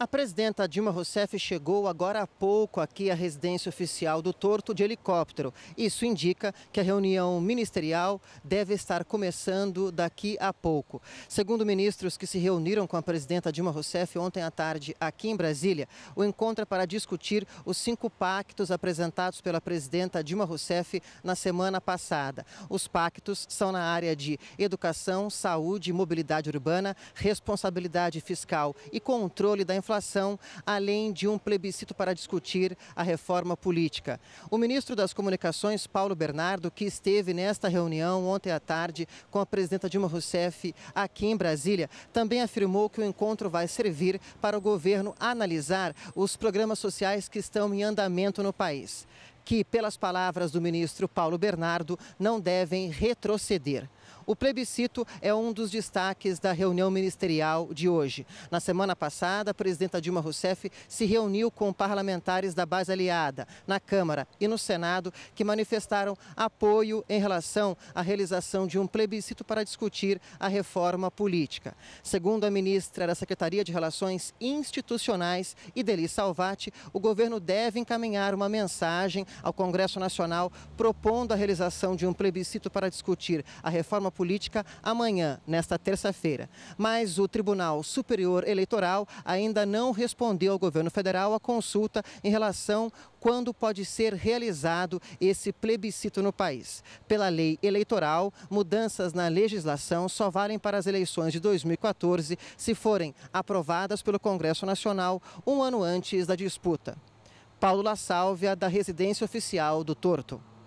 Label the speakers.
Speaker 1: A presidenta Dilma Rousseff chegou agora há pouco aqui à residência oficial do Torto de helicóptero. Isso indica que a reunião ministerial deve estar começando daqui a pouco. Segundo ministros que se reuniram com a presidenta Dilma Rousseff ontem à tarde aqui em Brasília, o encontro é para discutir os cinco pactos apresentados pela presidenta Dilma Rousseff na semana passada. Os pactos são na área de educação, saúde, mobilidade urbana, responsabilidade fiscal e controle da informação inflação, além de um plebiscito para discutir a reforma política. O ministro das Comunicações, Paulo Bernardo, que esteve nesta reunião ontem à tarde com a presidenta Dilma Rousseff aqui em Brasília, também afirmou que o encontro vai servir para o governo analisar os programas sociais que estão em andamento no país. Que, pelas palavras do ministro Paulo Bernardo, não devem retroceder. O plebiscito é um dos destaques da reunião ministerial de hoje. Na semana passada, a presidenta Dilma Rousseff se reuniu com parlamentares da base aliada, na Câmara e no Senado, que manifestaram apoio em relação à realização de um plebiscito para discutir a reforma política. Segundo a ministra da Secretaria de Relações Institucionais, Ideli Salvati, o governo deve encaminhar uma mensagem ao Congresso Nacional propondo a realização de um plebiscito para discutir a reforma reforma política amanhã, nesta terça-feira. Mas o Tribunal Superior Eleitoral ainda não respondeu ao governo federal a consulta em relação quando pode ser realizado esse plebiscito no país. Pela lei eleitoral, mudanças na legislação só valem para as eleições de 2014 se forem aprovadas pelo Congresso Nacional um ano antes da disputa. Paulo La Sálvia, da residência oficial do Torto.